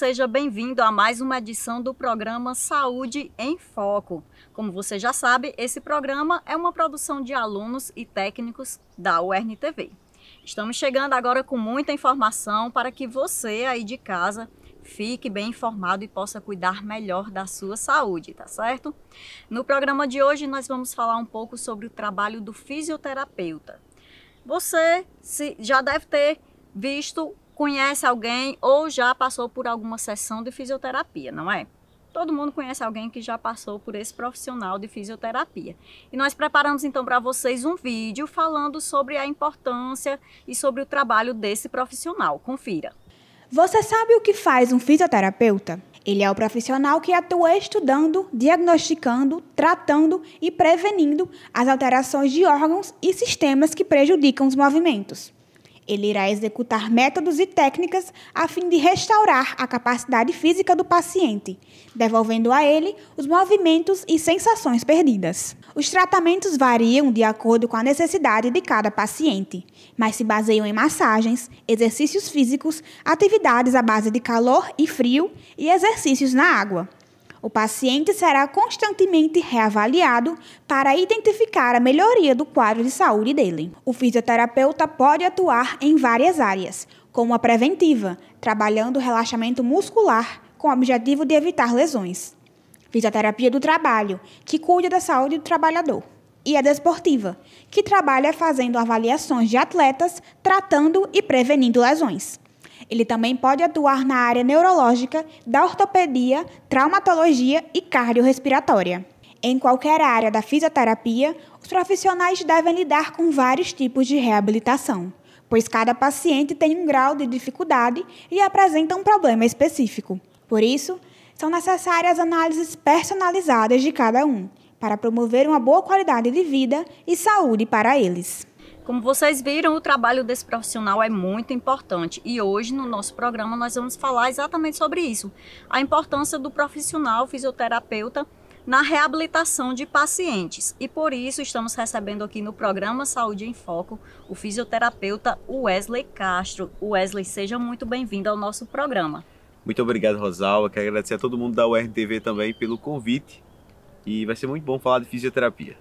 seja bem-vindo a mais uma edição do programa Saúde em Foco. Como você já sabe, esse programa é uma produção de alunos e técnicos da UERN-TV. Estamos chegando agora com muita informação para que você aí de casa fique bem informado e possa cuidar melhor da sua saúde, tá certo? No programa de hoje nós vamos falar um pouco sobre o trabalho do fisioterapeuta. Você já deve ter visto conhece alguém ou já passou por alguma sessão de fisioterapia, não é? Todo mundo conhece alguém que já passou por esse profissional de fisioterapia. E nós preparamos então para vocês um vídeo falando sobre a importância e sobre o trabalho desse profissional. Confira. Você sabe o que faz um fisioterapeuta? Ele é o profissional que atua estudando, diagnosticando, tratando e prevenindo as alterações de órgãos e sistemas que prejudicam os movimentos. Ele irá executar métodos e técnicas a fim de restaurar a capacidade física do paciente, devolvendo a ele os movimentos e sensações perdidas. Os tratamentos variam de acordo com a necessidade de cada paciente, mas se baseiam em massagens, exercícios físicos, atividades à base de calor e frio e exercícios na água. O paciente será constantemente reavaliado para identificar a melhoria do quadro de saúde dele. O fisioterapeuta pode atuar em várias áreas, como a preventiva, trabalhando o relaxamento muscular com o objetivo de evitar lesões. Fisioterapia do trabalho, que cuida da saúde do trabalhador. E a desportiva, que trabalha fazendo avaliações de atletas, tratando e prevenindo lesões. Ele também pode atuar na área neurológica, da ortopedia, traumatologia e cardiorrespiratória. Em qualquer área da fisioterapia, os profissionais devem lidar com vários tipos de reabilitação, pois cada paciente tem um grau de dificuldade e apresenta um problema específico. Por isso, são necessárias análises personalizadas de cada um, para promover uma boa qualidade de vida e saúde para eles. Como vocês viram, o trabalho desse profissional é muito importante e hoje no nosso programa nós vamos falar exatamente sobre isso, a importância do profissional fisioterapeuta na reabilitação de pacientes. E por isso estamos recebendo aqui no programa Saúde em Foco o fisioterapeuta Wesley Castro. Wesley, seja muito bem-vindo ao nosso programa. Muito obrigado, Rosal. quero agradecer a todo mundo da URTV também pelo convite. E vai ser muito bom falar de fisioterapia.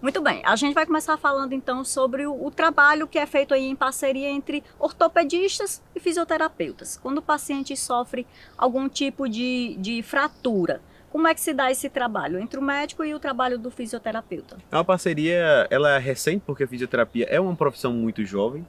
Muito bem, a gente vai começar falando então sobre o, o, trabalho que é feito aí em parceria entre ortopedistas e fisioterapeutas. Quando o paciente sofre algum tipo de, de fratura, como é que se dá esse trabalho entre o médico e o trabalho do fisioterapeuta? É uma parceria, ela é recente porque a fisioterapia é uma profissão muito jovem,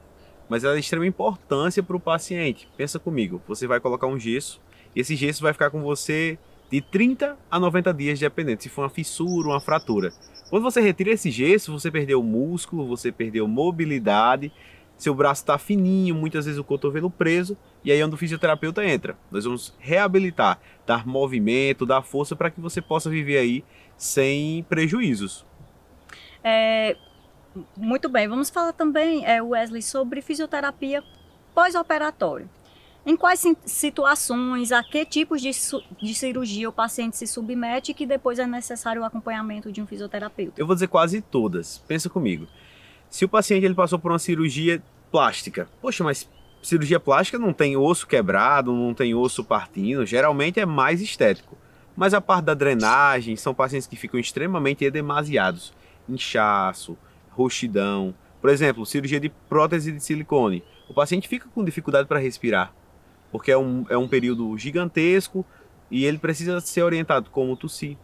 mas ela é de extrema importância para o paciente. Pensa comigo, você vai colocar um gesso, e esse gesso vai ficar com você de 30 a 90 dias dependendo se for uma fissura, uma fratura. Quando você retira esse gesso, você perdeu o músculo, você perdeu mobilidade, seu braço está fininho, muitas vezes o cotovelo preso, e aí é onde o fisioterapeuta entra. Nós vamos reabilitar, dar movimento, dar força para que você possa viver aí sem prejuízos. É, muito bem, vamos falar também, é, Wesley, sobre fisioterapia pós-operatório. Em quais situações, a que tipos de, de, cirurgia o paciente se submete que depois é necessário o acompanhamento de um fisioterapeuta? Eu vou dizer quase todas. Pensa comigo. Se o paciente ele passou por uma cirurgia plástica, poxa, mas cirurgia plástica não tem osso quebrado, não tem osso partindo, geralmente é mais estético. Mas a parte da drenagem, são pacientes que ficam extremamente edemasiados, inchaço, roxidão. Por exemplo, cirurgia de prótese de silicone. O paciente fica com dificuldade para respirar porque é um, é um período gigantesco e ele precisa ser orientado como TUSI.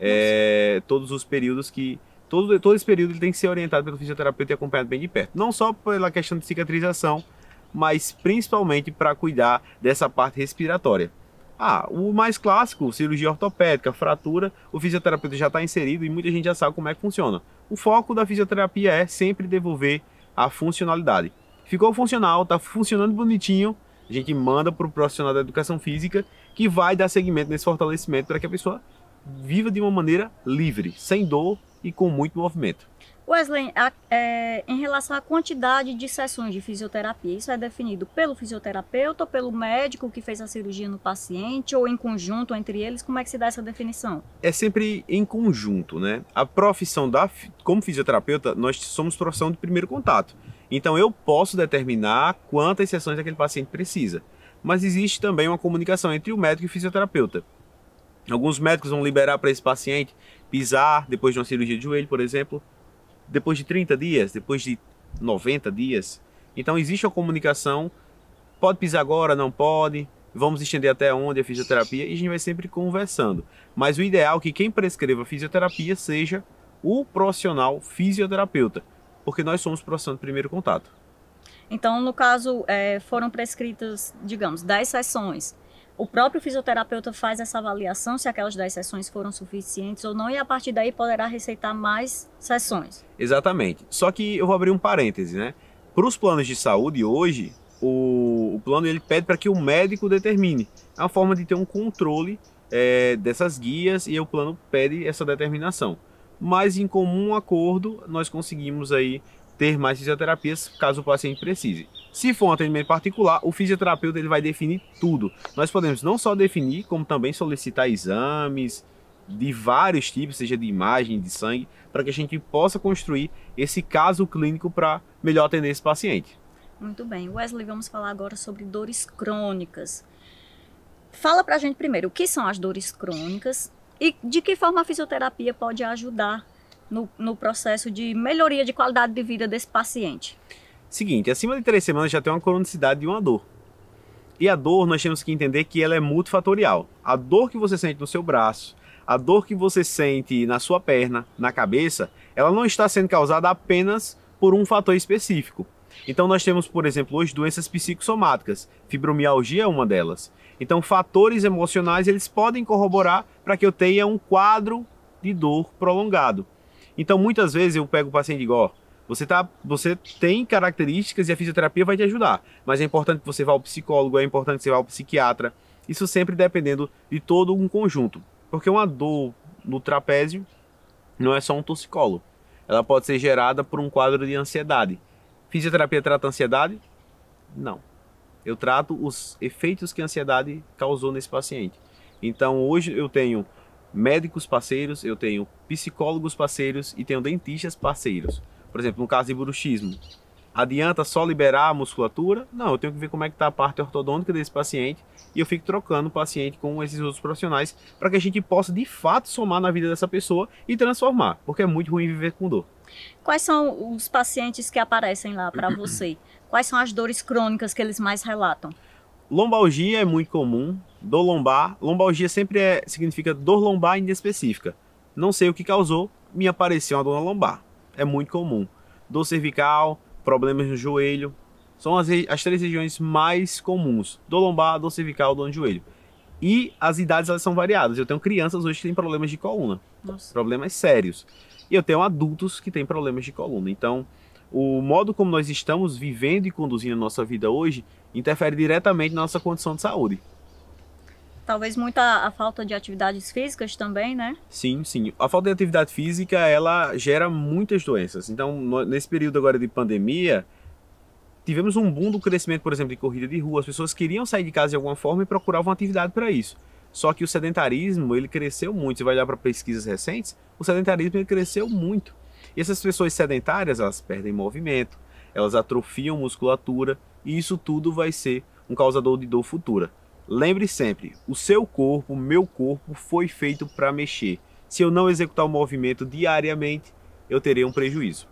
É, todos os períodos que. Todo, todo esse período ele tem que ser orientado pelo fisioterapeuta e acompanhado bem de perto. Não só pela questão de cicatrização, mas principalmente para cuidar dessa parte respiratória. Ah, o mais clássico, cirurgia ortopédica, fratura, o fisioterapeuta já está inserido e muita gente já sabe como é que funciona. O foco da fisioterapia é sempre devolver a funcionalidade. Ficou funcional, está funcionando bonitinho, a gente manda para o profissional da educação física que vai dar seguimento nesse fortalecimento para que a pessoa viva de uma maneira livre, sem dor e com muito movimento. Wesley, a, é, em relação à quantidade de sessões de fisioterapia, isso é definido pelo fisioterapeuta, pelo médico que fez a cirurgia no paciente, ou em conjunto entre eles? Como é que se dá essa definição? É sempre em conjunto, né? A profissão da, como fisioterapeuta, nós somos profissão de primeiro contato. Então eu posso determinar quantas sessões aquele paciente precisa. Mas existe também uma comunicação entre o médico e o fisioterapeuta. Alguns médicos vão liberar para esse paciente pisar depois de uma cirurgia de joelho, por exemplo, depois de 30 dias, depois de 90 dias. Então existe uma comunicação, pode pisar agora, não pode, vamos estender até onde a fisioterapia e a gente vai sempre conversando. Mas o ideal é que quem prescreva fisioterapia seja o profissional fisioterapeuta porque nós somos profissão de primeiro contato. Então, no caso, é, foram prescritas, digamos, 10 sessões. O próprio fisioterapeuta faz essa avaliação se aquelas 10 sessões foram suficientes ou não, e a partir daí poderá receitar mais sessões. Exatamente. Só que eu vou abrir um parêntese, né? Para os planos de saúde hoje, o, o plano ele pede para que o médico determine. É uma forma de ter um controle é, dessas guias e o plano pede essa determinação mas em comum acordo nós conseguimos aí ter mais fisioterapias caso o paciente precise. Se for um atendimento particular, o fisioterapeuta ele vai definir tudo. Nós podemos não só definir, como também solicitar exames de vários tipos, seja de imagem, de sangue, para que a gente possa construir esse caso clínico para melhor atender esse paciente. Muito bem. Wesley, vamos falar agora sobre dores crônicas. Fala para a gente primeiro, o que são as dores crônicas e de que forma a fisioterapia pode ajudar no, no processo de melhoria de qualidade de vida desse paciente? Seguinte, acima de três semanas já tem uma cronicidade de uma dor. E a dor, nós temos que entender que ela é multifatorial. A dor que você sente no seu braço, a dor que você sente na sua perna, na cabeça, ela não está sendo causada apenas por um fator específico. Então nós temos, por exemplo, hoje doenças psicossomáticas, fibromialgia é uma delas. Então fatores emocionais eles podem corroborar para que eu tenha um quadro de dor prolongado. Então muitas vezes eu pego o paciente e digo, ó, você, tá, você tem características e a fisioterapia vai te ajudar, mas é importante que você vá ao psicólogo, é importante que você vá ao psiquiatra, isso sempre dependendo de todo um conjunto. Porque uma dor no trapézio não é só um torcicolo, ela pode ser gerada por um quadro de ansiedade, Fisioterapia trata ansiedade? Não. Eu trato os efeitos que a ansiedade causou nesse paciente. Então hoje eu tenho médicos parceiros, eu tenho psicólogos parceiros e tenho dentistas parceiros. Por exemplo, no caso de bruxismo, adianta só liberar a musculatura? Não, eu tenho que ver como é que está a parte ortodôntica desse paciente e eu fico trocando o paciente com esses outros profissionais para que a gente possa de fato somar na vida dessa pessoa e transformar, porque é muito ruim viver com dor. Quais são os pacientes que aparecem lá para você? Quais são as dores crônicas que eles mais relatam? Lombalgia é muito comum, dor lombar. Lombalgia sempre é, significa dor lombar inespecífica. Não sei o que causou, me apareceu uma dor na lombar. É muito comum. Dor cervical, problemas no joelho. São as, as três regiões mais comuns. Dor lombar, dor cervical, dor no joelho. E as idades elas são variadas. Eu tenho crianças hoje que têm problemas de coluna. Nossa. Problemas sérios e eu tenho adultos que têm problemas de coluna. Então, o modo como nós estamos vivendo e conduzindo a nossa vida hoje interfere diretamente na nossa condição de saúde. Talvez muita a falta de atividades físicas também, né? Sim, sim. A falta de atividade física, ela gera muitas doenças. Então, nesse período agora de pandemia, tivemos um boom do crescimento, por exemplo, de corrida de rua. As pessoas queriam sair de casa de alguma forma e procuravam atividade para isso. Só que o sedentarismo, ele cresceu muito. Você vai olhar para pesquisas recentes, o sedentarismo ele cresceu muito. E essas pessoas sedentárias, elas perdem movimento, elas atrofiam musculatura, e isso tudo vai ser um causador de dor futura. Lembre sempre, o seu corpo, o meu corpo foi feito para mexer. Se eu não executar o movimento diariamente, eu terei um prejuízo.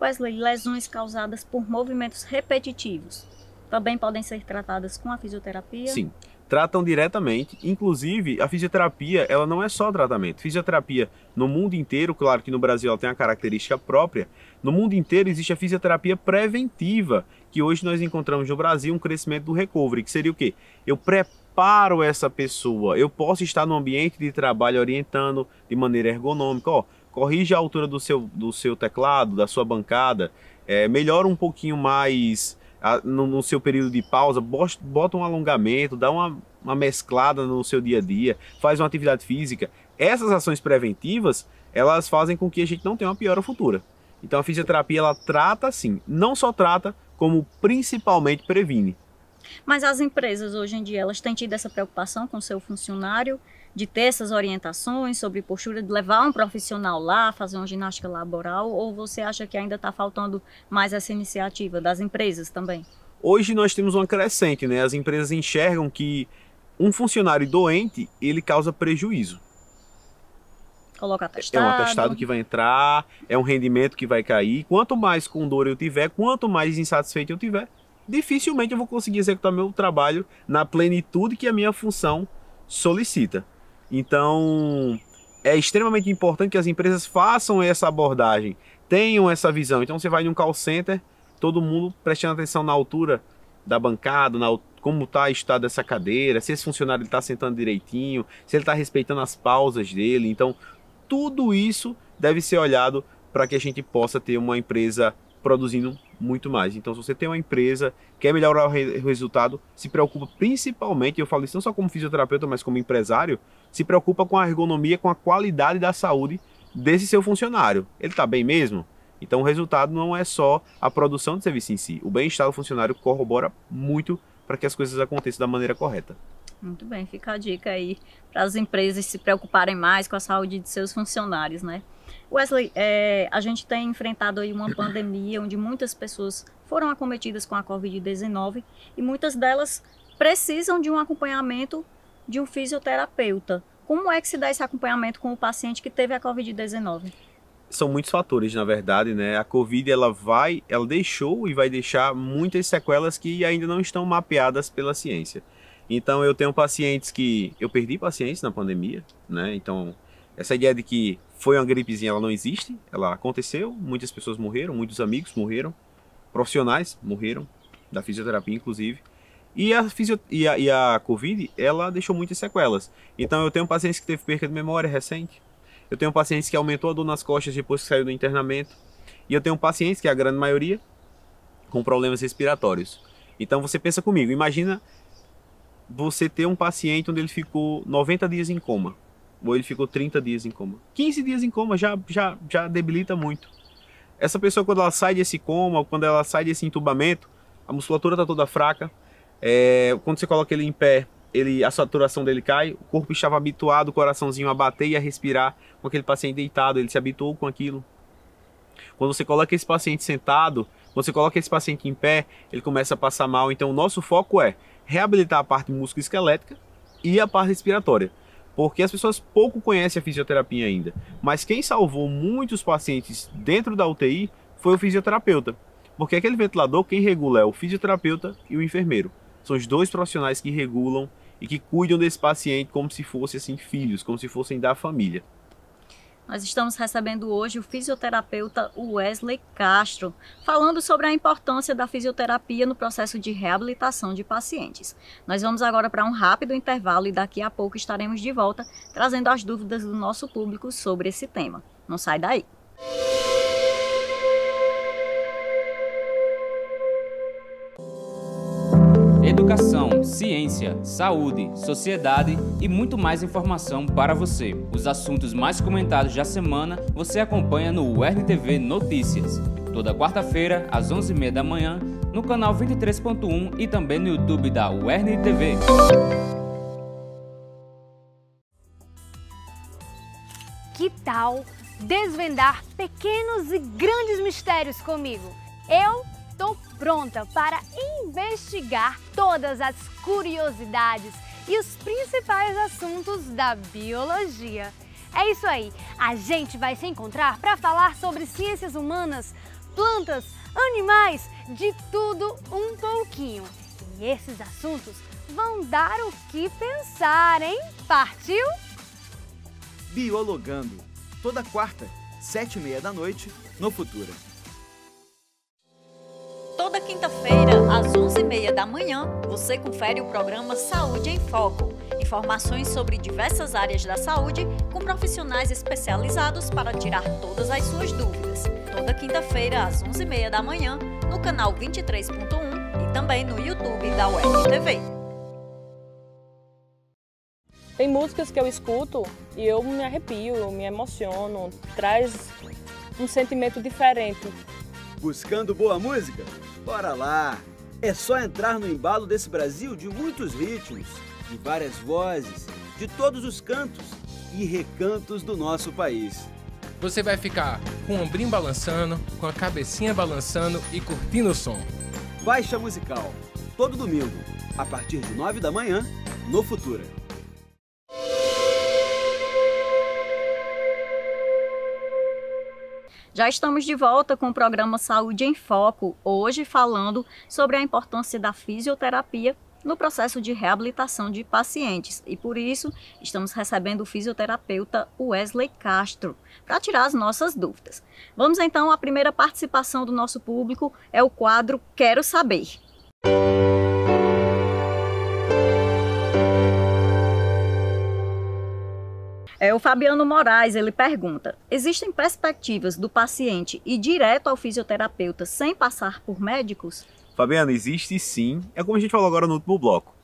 Wesley, lesões causadas por movimentos repetitivos também podem ser tratadas com a fisioterapia? Sim tratam diretamente. Inclusive, a fisioterapia, ela não é só tratamento. Fisioterapia no mundo inteiro, claro que no Brasil ela tem a característica própria, no mundo inteiro existe a fisioterapia preventiva, que hoje nós encontramos no Brasil um crescimento do recovery, que seria o quê? Eu preparo essa pessoa, eu posso estar no ambiente de trabalho orientando de maneira ergonômica, ó, corrija a altura do seu, do seu teclado, da sua bancada, é, melhora um pouquinho mais no, no, seu período de pausa, bota um alongamento, dá uma, uma mesclada no seu dia a dia, faz uma atividade física. Essas ações preventivas, elas fazem com que a gente não tenha uma piora futura. Então a fisioterapia ela trata sim, não só trata, como principalmente previne. Mas as empresas hoje em dia, elas têm tido essa preocupação com o seu funcionário, de ter essas orientações sobre postura, de levar um profissional lá, fazer uma ginástica laboral, ou você acha que ainda está faltando mais essa iniciativa das empresas também? Hoje nós temos uma crescente, né? As empresas enxergam que um funcionário doente, ele causa prejuízo. Coloca atestado. É, é um atestado que vai entrar, é um rendimento que vai cair. Quanto mais com dor eu tiver, quanto mais insatisfeito eu tiver, dificilmente eu vou conseguir executar meu trabalho na plenitude que a minha função solicita. Então, é extremamente importante que as empresas façam essa abordagem, tenham essa visão. Então, você vai num call center, todo mundo prestando atenção na altura da bancada, na, como está a estado dessa cadeira, se esse funcionário está sentando direitinho, se ele está respeitando as pausas dele. Então, tudo isso deve ser olhado para que a gente possa ter uma empresa produzindo muito mais. Então, se você tem uma empresa, quer melhorar o re resultado, se preocupa principalmente, eu falo isso não só como fisioterapeuta, mas como empresário, se preocupa com a ergonomia, com a qualidade da saúde desse seu funcionário. Ele está bem mesmo? Então, o resultado não é só a produção de serviço em si. O bem-estar do funcionário corrobora muito para que as coisas aconteçam da maneira correta. Muito bem, fica a dica aí para as empresas se preocuparem mais com a saúde de seus funcionários, né? Wesley, é, a gente tem enfrentado aí uma pandemia onde muitas pessoas foram acometidas com a Covid-19 e muitas delas precisam de um acompanhamento de um fisioterapeuta. Como é que se dá esse acompanhamento com o paciente que teve a Covid-19? São muitos fatores, na verdade, né? A Covid ela vai, ela deixou e vai deixar muitas sequelas que ainda não estão mapeadas pela ciência. Então eu tenho pacientes que eu perdi pacientes na pandemia, né? Então essa ideia de que foi uma gripezinha, ela não existe, ela aconteceu, muitas pessoas morreram, muitos amigos morreram, profissionais morreram, da fisioterapia inclusive. E a, fisio... e a, e a Covid, ela deixou muitas sequelas. Então eu tenho pacientes que teve perca de memória recente, eu tenho pacientes que aumentou a dor nas costas depois que saiu do internamento, e eu tenho pacientes, que é a grande maioria, com problemas respiratórios. Então você pensa comigo, imagina você ter um paciente onde ele ficou 90 dias em coma ou ele ficou 30 dias em coma. 15 dias em coma já, já, já debilita muito. Essa pessoa, quando ela sai desse coma, quando ela sai desse entubamento, a musculatura está toda fraca. É, quando você coloca ele em pé, ele, a saturação dele cai. O corpo estava habituado, o coraçãozinho a bater e a respirar com aquele paciente deitado, ele se habituou com aquilo. Quando você coloca esse paciente sentado, quando você coloca esse paciente em pé, ele começa a passar mal. Então, o nosso foco é reabilitar a parte músculo esquelética e a parte respiratória porque as pessoas pouco conhecem a fisioterapia ainda. Mas quem salvou muitos pacientes dentro da UTI foi o fisioterapeuta, porque aquele ventilador quem regula é o fisioterapeuta e o enfermeiro. São os dois profissionais que regulam e que cuidam desse paciente como se fossem assim filhos, como se fossem da família. Nós estamos recebendo hoje o fisioterapeuta Wesley Castro, falando sobre a importância da fisioterapia no processo de reabilitação de pacientes. Nós vamos agora para um rápido intervalo e daqui a pouco estaremos de volta trazendo as dúvidas do nosso público sobre esse tema. Não sai daí! Música educação, ciência, saúde, sociedade e muito mais informação para você. Os assuntos mais comentados da semana você acompanha no UERN Notícias, toda quarta-feira às 11h30 da manhã, no canal 23.1 e também no YouTube da UERN TV. Que tal desvendar pequenos e grandes mistérios comigo? Eu estou pronta para investigar todas as curiosidades e os principais assuntos da biologia. É isso aí, a gente vai se encontrar para falar sobre ciências humanas, plantas, animais, de tudo um pouquinho. E esses assuntos vão dar o que pensar, hein? Partiu? Biologando, toda quarta, sete e meia da noite, no Futura. Toda quinta-feira, às 11h30 da manhã, você confere o programa Saúde em Foco. Informações sobre diversas áreas da saúde com profissionais especializados para tirar todas as suas dúvidas. Toda quinta-feira, às 11h30 da manhã, no canal 23.1 e também no YouTube da Web TV. Tem músicas que eu escuto e eu me arrepio, eu me emociono, traz um sentimento diferente. Buscando boa música? Bora lá! É só entrar no embalo desse Brasil de muitos ritmos, de várias vozes, de todos os cantos e recantos do nosso país. Você vai ficar com o ombrinho balançando, com a cabecinha balançando e curtindo o som. Baixa Musical, todo domingo, a partir de 9 da manhã, no Futura. Já estamos de volta com o programa Saúde em Foco, hoje falando sobre a importância da fisioterapia no processo de reabilitação de pacientes. E por isso, estamos recebendo o fisioterapeuta Wesley Castro para tirar as nossas dúvidas. Vamos então à primeira participação do nosso público, é o quadro Quero Saber. Música É, o Fabiano Moraes, ele pergunta, existem perspectivas do paciente ir direto ao fisioterapeuta sem passar por médicos? Fabiano, existe sim. É como a gente falou agora no último bloco.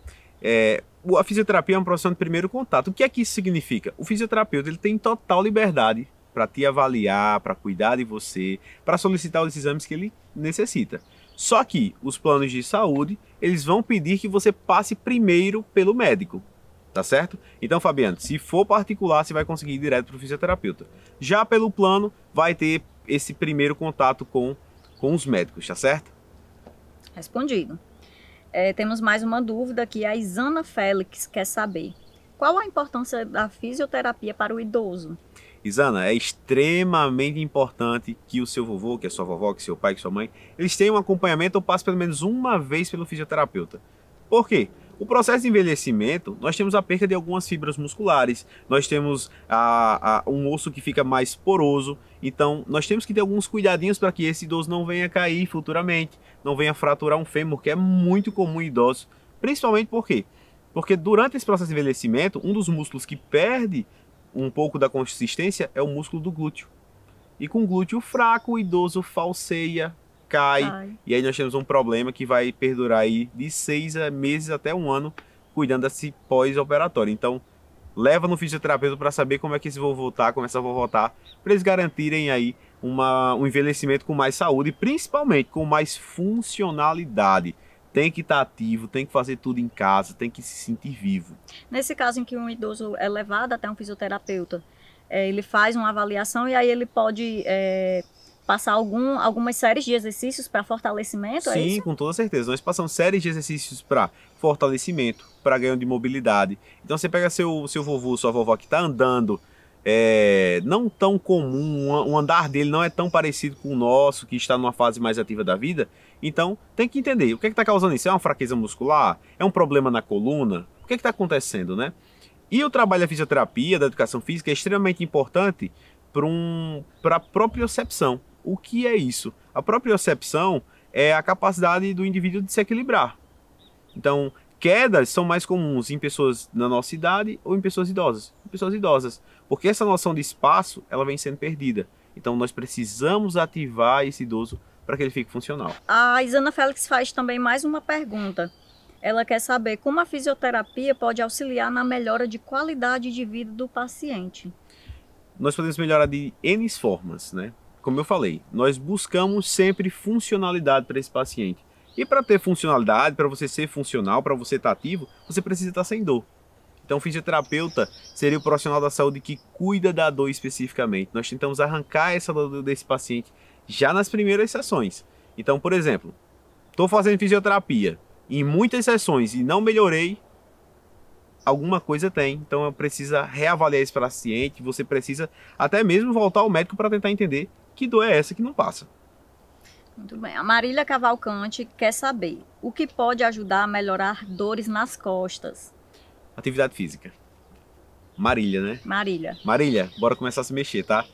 É, a fisioterapia é uma profissão de primeiro contato. O que é que isso significa? O fisioterapeuta ele tem total liberdade para te avaliar, para cuidar de você, para solicitar os exames que ele necessita. Só que os planos de saúde, eles vão pedir que você passe primeiro pelo médico tá certo? Então, Fabiano, se for particular, você vai conseguir ir direto para o fisioterapeuta. Já pelo plano, vai ter esse primeiro contato com, com os médicos, tá certo? Respondido. É, temos mais uma dúvida que a Isana Félix quer saber. Qual a importância da fisioterapia para o idoso? Isana, é extremamente importante que o seu vovô, que a é sua vovó, que seu pai, que sua mãe, eles tenham um acompanhamento ou passem pelo menos uma vez pelo fisioterapeuta. Por quê? O processo de envelhecimento, nós temos a perda de algumas fibras musculares, nós temos a, a, um osso que fica mais poroso, então nós temos que ter alguns cuidadinhos para que esse idoso não venha cair futuramente, não venha fraturar um fêmur, que é muito comum em idosos, principalmente por quê? Porque durante esse processo de envelhecimento, um dos músculos que perde um pouco da consistência é o músculo do glúteo. E com glúteo fraco, o idoso falseia, cai. E aí nós temos um problema que vai perdurar aí de seis meses até um ano cuidando desse pós-operatório. Então, leva no fisioterapeuta para saber como é que esse vovô tá, como essa vovó tá, para eles garantirem aí uma, um envelhecimento com mais saúde e principalmente com mais funcionalidade tem que estar tá ativo, tem que fazer tudo em casa, tem que se sentir vivo. Nesse caso em que um idoso é levado até um fisioterapeuta, é, ele faz uma avaliação e aí ele pode é, passar algum, algumas séries de exercícios para fortalecimento? É Sim, é com toda certeza. Nós passamos séries de exercícios para fortalecimento, para ganho de mobilidade. Então você pega seu, seu vovô, sua vovó que está andando, é, não tão comum, o andar dele não é tão parecido com o nosso, que está numa fase mais ativa da vida. Então, tem que entender o que é está causando isso. É uma fraqueza muscular? É um problema na coluna? O que é está acontecendo, né? E o trabalho da fisioterapia, da educação física, é extremamente importante para um, a propriocepção. O que é isso? A propriocepção é a capacidade do indivíduo de se equilibrar. Então, quedas são mais comuns em pessoas na nossa idade ou em pessoas idosas. Em pessoas idosas, porque essa noção de espaço, ela vem sendo perdida. Então, nós precisamos ativar esse idoso para que ele fique funcional. A Isana Félix faz também mais uma pergunta. Ela quer saber como a fisioterapia pode auxiliar na melhora de qualidade de vida do paciente. Nós podemos melhorar de N formas, né? como eu falei, nós buscamos sempre funcionalidade para esse paciente. E para ter funcionalidade, para você ser funcional, para você estar tá ativo, você precisa estar tá sem dor. Então, o fisioterapeuta seria o profissional da saúde que cuida da dor especificamente. Nós tentamos arrancar essa dor desse paciente já nas primeiras sessões. Então, por exemplo, estou fazendo fisioterapia em muitas sessões e não melhorei, alguma coisa tem. Então, precisa reavaliar esse paciente, você precisa até mesmo voltar ao médico para tentar entender que dor é essa que não passa? Muito bem. A Marília Cavalcante quer saber o que pode ajudar a melhorar dores nas costas. Atividade física. Marília, né? Marília. Marília, bora começar a se mexer, tá?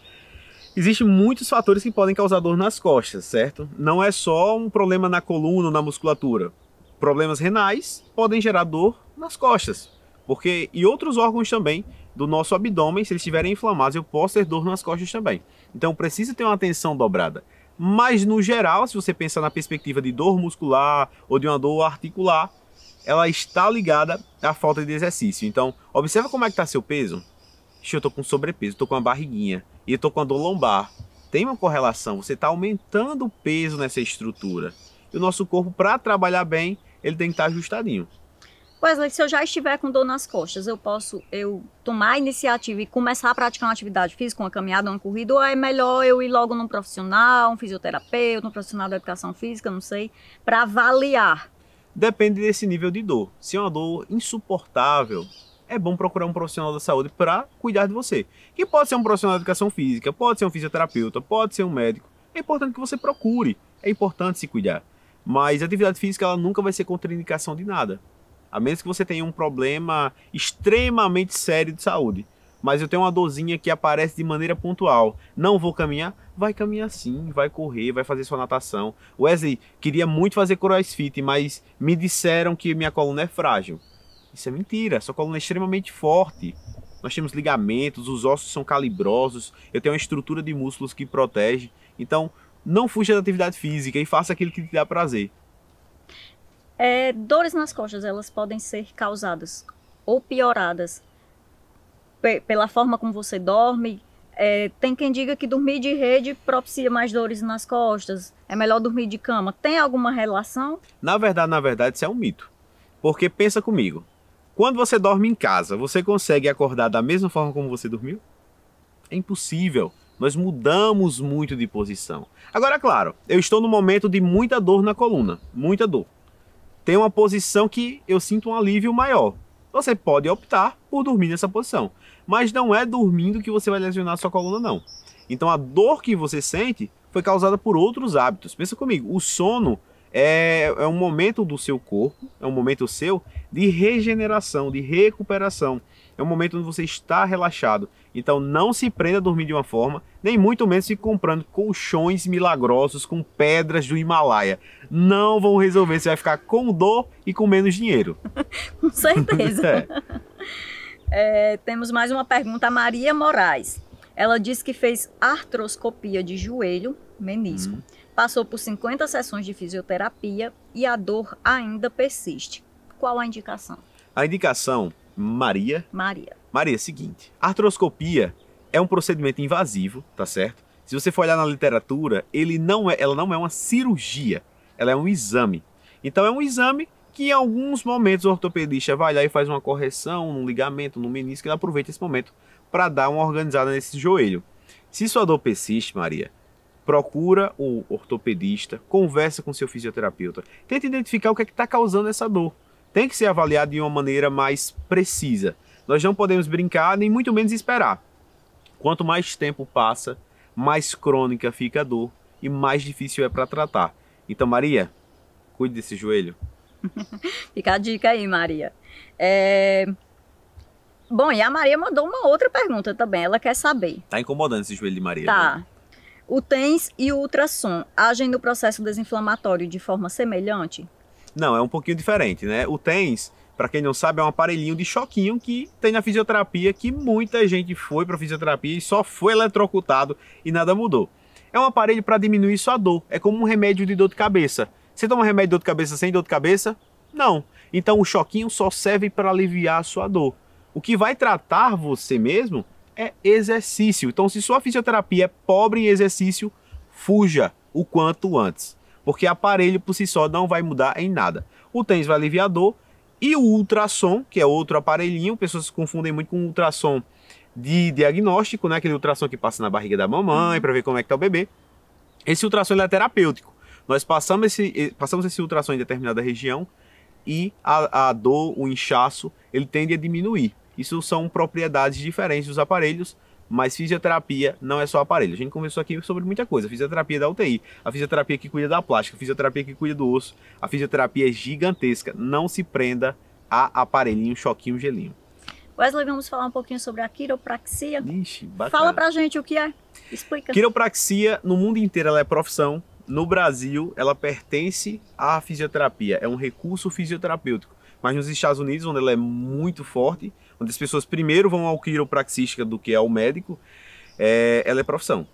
Existem muitos fatores que podem causar dor nas costas, certo? Não é só um problema na coluna ou na musculatura. Problemas renais podem gerar dor nas costas, porque e outros órgãos também do nosso abdômen, se eles estiverem inflamados, eu posso ter dor nas costas também. Então precisa ter uma atenção dobrada. Mas no geral, se você pensar na perspectiva de dor muscular ou de uma dor articular, ela está ligada à falta de exercício. Então, observa como é que está seu peso. Ixi, eu estou com sobrepeso, estou com uma barriguinha e estou com a dor lombar. Tem uma correlação, você está aumentando o peso nessa estrutura. E o nosso corpo, para trabalhar bem, ele tem que estar tá ajustadinho. Wesley, se eu já estiver com dor nas costas, eu posso eu tomar a iniciativa e começar a praticar uma atividade física, uma caminhada, uma corrida, ou é melhor eu ir logo num profissional, um fisioterapeuta, um profissional da educação física, não sei, para avaliar? Depende desse nível de dor. Se é uma dor insuportável, é bom procurar um profissional da saúde para cuidar de você. Que pode ser um profissional de educação física, pode ser um fisioterapeuta, pode ser um médico. É importante que você procure, é importante se cuidar. Mas a atividade física ela nunca vai ser contraindicação de nada. A menos que você tenha um problema extremamente sério de saúde. Mas eu tenho uma dorzinha que aparece de maneira pontual. Não vou caminhar? Vai caminhar sim, vai correr, vai fazer sua natação. Wesley, queria muito fazer crossfit, mas me disseram que minha coluna é frágil. Isso é mentira, sua coluna é extremamente forte. Nós temos ligamentos, os ossos são calibrosos, eu tenho uma estrutura de músculos que protege. Então, não fuja da atividade física e faça aquilo que te dá prazer. É, dores nas costas, elas podem ser causadas ou pioradas pela forma como você dorme. É, tem quem diga que dormir de rede propicia mais dores nas costas. É melhor dormir de cama. Tem alguma relação? Na verdade, na verdade, isso é um mito. Porque pensa comigo. Quando você dorme em casa, você consegue acordar da mesma forma como você dormiu? É impossível. Nós mudamos muito de posição. Agora, claro, eu estou no momento de muita dor na coluna, muita dor tem uma posição que eu sinto um alívio maior. Você pode optar por dormir nessa posição, mas não é dormindo que você vai lesionar sua coluna não. Então a dor que você sente foi causada por outros hábitos. Pensa comigo, o sono é, é um momento do seu corpo, é um momento seu de regeneração, de recuperação. É um momento onde você está relaxado. Então não se prenda a dormir de uma forma, nem muito menos se comprando colchões milagrosos com pedras do Himalaia. Não vão resolver, você vai ficar com dor e com menos dinheiro. com certeza. é. É, temos mais uma pergunta, a Maria Moraes. Ela disse que fez artroscopia de joelho, menisco. Hum. Passou por 50 sessões de fisioterapia e a dor ainda persiste. Qual a indicação? A indicação, Maria. Maria Maria, seguinte, artroscopia é um procedimento invasivo, tá certo? Se você for olhar na literatura, ele não é, ela não é uma cirurgia, ela é um exame. Então é um exame que em alguns momentos o ortopedista vai lá e faz uma correção um ligamento, um menisco, ele aproveita esse momento para dar uma organizada nesse joelho. Se sua dor persiste, Maria, procura o ortopedista, conversa com seu fisioterapeuta, tenta identificar o que é está causando essa dor. Tem que ser avaliado de uma maneira mais precisa. Nós não podemos brincar, nem muito menos esperar. Quanto mais tempo passa, mais crônica fica a dor e mais difícil é para tratar. Então, Maria, cuide desse joelho. fica a dica aí, Maria. É... Bom, e a Maria mandou uma outra pergunta também, ela quer saber. Tá incomodando esse joelho de Maria. Tá. Né? O TENS e o ultrassom agem no processo desinflamatório de forma semelhante? Não, é um pouquinho diferente, né? O TENS para quem não sabe, é um aparelhinho de choquinho que tem na fisioterapia, que muita gente foi para fisioterapia e só foi eletrocutado e nada mudou. É um aparelho para diminuir sua dor, é como um remédio de dor de cabeça. Você toma um remédio de dor de cabeça sem dor de cabeça? Não. Então o choquinho só serve para aliviar a sua dor. O que vai tratar você mesmo é exercício. Então se sua fisioterapia é pobre em exercício, fuja o quanto antes, porque aparelho por si só não vai mudar em nada. O tênis vai aliviar a dor e o ultrassom, que é outro aparelhinho, pessoas se confundem muito com ultrassom de diagnóstico, né? Aquele ultrassom que passa na barriga da mamãe uhum. para ver como é que está o bebê. Esse ultrassom é terapêutico. Nós passamos esse, eh, passamos esse ultrassom em determinada região e a, a dor, o inchaço, ele tende a diminuir. Isso são propriedades diferentes dos aparelhos mas fisioterapia não é só aparelho. A gente conversou aqui sobre muita coisa: a fisioterapia da UTI, a fisioterapia que cuida da plástica, a fisioterapia que cuida do osso, a fisioterapia é gigantesca. Não se prenda a aparelhinho, choquinho, gelinho. Wesley, vamos falar um pouquinho sobre a quiropraxia. Ixi, bacana. Fala pra gente o que é. Explica. Quiropraxia, no mundo inteiro, ela é profissão. No Brasil, ela pertence à fisioterapia. É um recurso fisioterapêutico. Mas nos Estados Unidos, onde ela é muito forte, quando as pessoas primeiro vão ao quiropraxista do que ao médico, é, ela é profissão.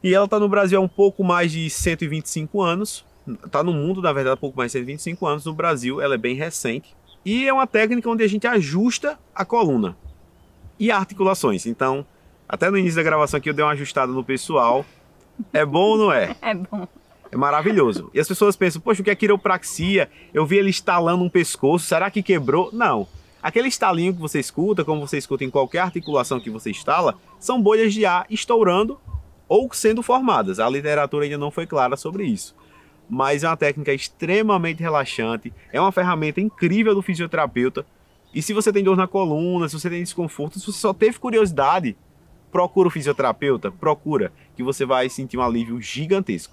E ela está no Brasil há um pouco mais de 125 anos, está no mundo, na verdade, há pouco mais de 125 anos, no Brasil ela é bem recente. E é uma técnica onde a gente ajusta a coluna e articulações. Então, até no início da gravação aqui eu dei uma ajustada no pessoal. É bom ou não é? É bom. É maravilhoso. E as pessoas pensam, poxa, o que é quiropraxia? Eu vi ele estalando um pescoço, será que quebrou? Não. Aquele estalinho que você escuta, como você escuta em qualquer articulação que você instala, são bolhas de ar estourando ou sendo formadas. A literatura ainda não foi clara sobre isso. Mas é uma técnica extremamente relaxante, é uma ferramenta incrível do fisioterapeuta. E se você tem dor na coluna, se você tem desconforto, se você só teve curiosidade, procura o fisioterapeuta, procura, que você vai sentir um alívio gigantesco.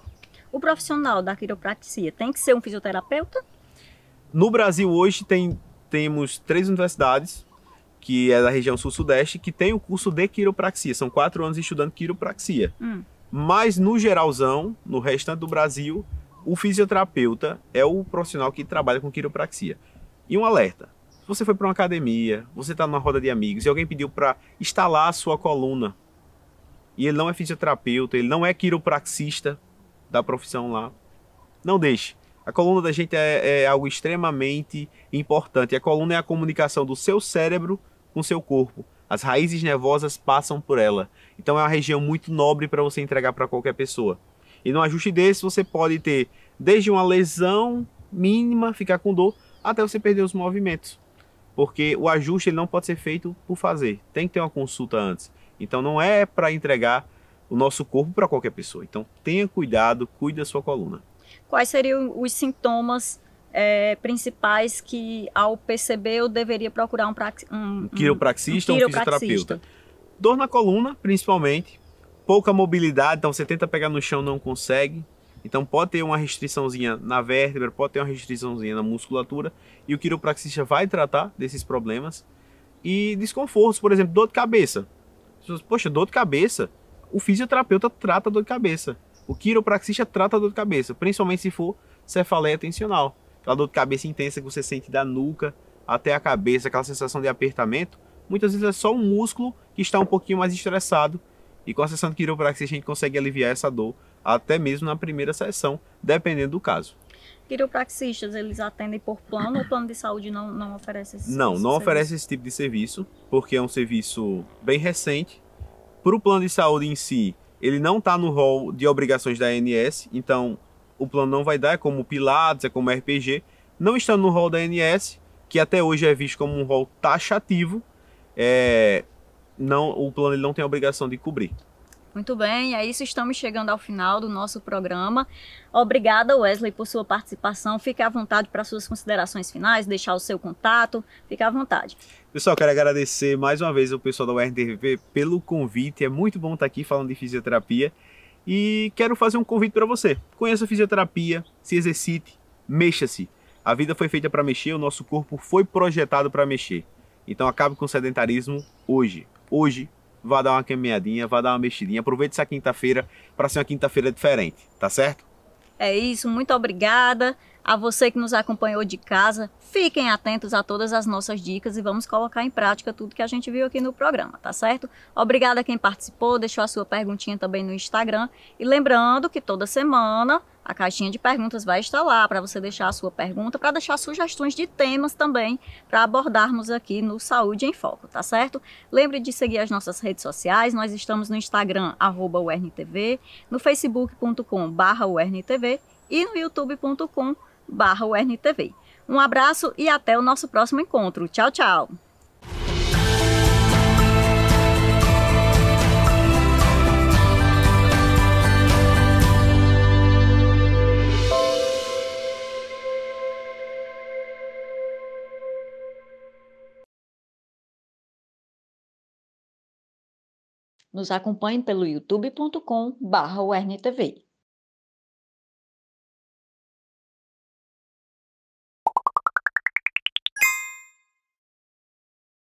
O profissional da quiropraxia tem que ser um fisioterapeuta? No Brasil hoje tem temos três universidades, que é da região sul-sudeste, que tem o curso de quiropraxia. São quatro anos estudando quiropraxia. Hum. Mas, no geralzão, no restante do Brasil, o fisioterapeuta é o profissional que trabalha com quiropraxia. E um alerta: se você foi para uma academia, você está numa roda de amigos e alguém pediu para instalar a sua coluna, e ele não é fisioterapeuta, ele não é quiropraxista da profissão lá, não deixe. A coluna da gente é, é algo extremamente importante. A coluna é a comunicação do seu cérebro com seu corpo. As raízes nervosas passam por ela. Então é uma região muito nobre para você entregar para qualquer pessoa. E num ajuste desse você pode ter desde uma lesão mínima, ficar com dor, até você perder os movimentos. Porque o ajuste ele não pode ser feito por fazer. Tem que ter uma consulta antes. Então não é para entregar o nosso corpo para qualquer pessoa. Então tenha cuidado, cuide da sua coluna quais seriam os sintomas é, principais que, ao perceber, eu deveria procurar um, prax... um, um quiropraxista um ou um fisioterapeuta? Dor na coluna, principalmente, pouca mobilidade, então você tenta pegar no chão, não consegue. Então pode ter uma restriçãozinha na vértebra, pode ter uma restriçãozinha na musculatura, e o quiropraxista vai tratar desses problemas. E desconfortos, por exemplo, dor de cabeça. Poxa, dor de cabeça, o fisioterapeuta trata dor de cabeça. O quiropraxista trata a dor de cabeça, principalmente se for cefaleia tensional, aquela dor de cabeça intensa que você sente da nuca até a cabeça, aquela sensação de apertamento. Muitas vezes é só um músculo que está um pouquinho mais estressado e com a sessão de quiropraxia a gente consegue aliviar essa dor até mesmo na primeira sessão, dependendo do caso. Quiropraxistas, eles atendem por plano ou o plano de saúde não, não oferece esse Não, não oferece serviço? esse tipo de serviço, porque é um serviço bem recente. Para o plano de saúde em si, ele não está no rol de obrigações da ANS, então o plano não vai dar, é como Pilates, é como RPG, não estando no rol da ANS, que até hoje é visto como um rol taxativo, é, não, o plano ele não tem a obrigação de cobrir. Muito bem, é isso. Estamos chegando ao final do nosso programa. Obrigada, Wesley, por sua participação. Fique à vontade para suas considerações finais, deixar o seu contato. Fique à vontade. Pessoal, quero agradecer mais uma vez o pessoal da URDV pelo convite. É muito bom estar aqui falando de fisioterapia. E quero fazer um convite para você. Conheça a fisioterapia, se exercite, mexa-se. A vida foi feita para mexer, o nosso corpo foi projetado para mexer. Então acabe com o sedentarismo hoje. Hoje, vá dar uma caminhadinha, vá dar uma mexidinha. Aproveite essa quinta-feira para ser uma quinta-feira diferente, tá certo? É isso, muito obrigada. A você que nos acompanhou de casa, fiquem atentos a todas as nossas dicas e vamos colocar em prática tudo que a gente viu aqui no programa, tá certo? Obrigada a quem participou, deixou a sua perguntinha também no Instagram. E lembrando que toda semana a caixinha de perguntas vai estar lá para você deixar a sua pergunta, para deixar sugestões de temas também para abordarmos aqui no Saúde em Foco, tá certo? Lembre de seguir as nossas redes sociais, nós estamos no Instagram, arroba no facebook.com e no youtube.com.br barra UERNTV. Um abraço e até o nosso próximo encontro. Tchau, tchau! Nos acompanhe pelo youtube.com/urnTV.